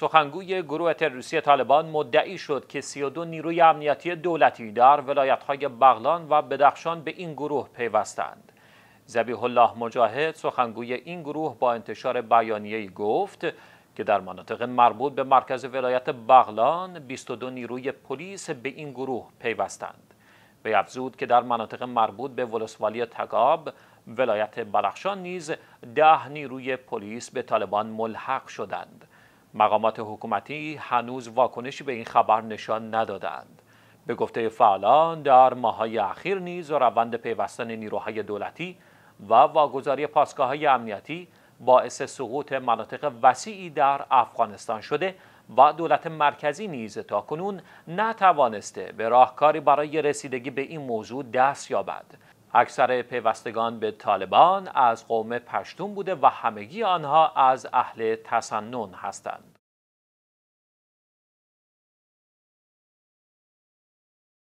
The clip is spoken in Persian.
سخنگوی گروه تروریستی طالبان مدعی شد که 32 نیروی امنیتی دولتی در ولایت‌های بغلان و بدخشان به این گروه پیوستند. زبیح الله مجاهد سخنگوی این گروه با انتشار بیانیه‌ای گفت که در مناطق مربوط به مرکز ولایت بغلان 22 نیروی پلیس به این گروه پیوستند. به افزود که در مناطق مربوط به ولسوالی تگاب ولایت بلخشان نیز ده نیروی پلیس به طالبان ملحق شدند. مقامات حکومتی هنوز واکنشی به این خبر نشان ندادند به گفته فعالان در ماهای اخیر نیز روند پیوستن نیروهای دولتی و واگذاری پاسگاه های امنیتی باعث سقوط مناطق وسیعی در افغانستان شده و دولت مرکزی نیز تا کنون نتوانسته به راهکاری برای رسیدگی به این موضوع دست یابد اکثر پیوستگان به طالبان از قوم پشتون بوده و همگی آنها از اهل تسنن هستند.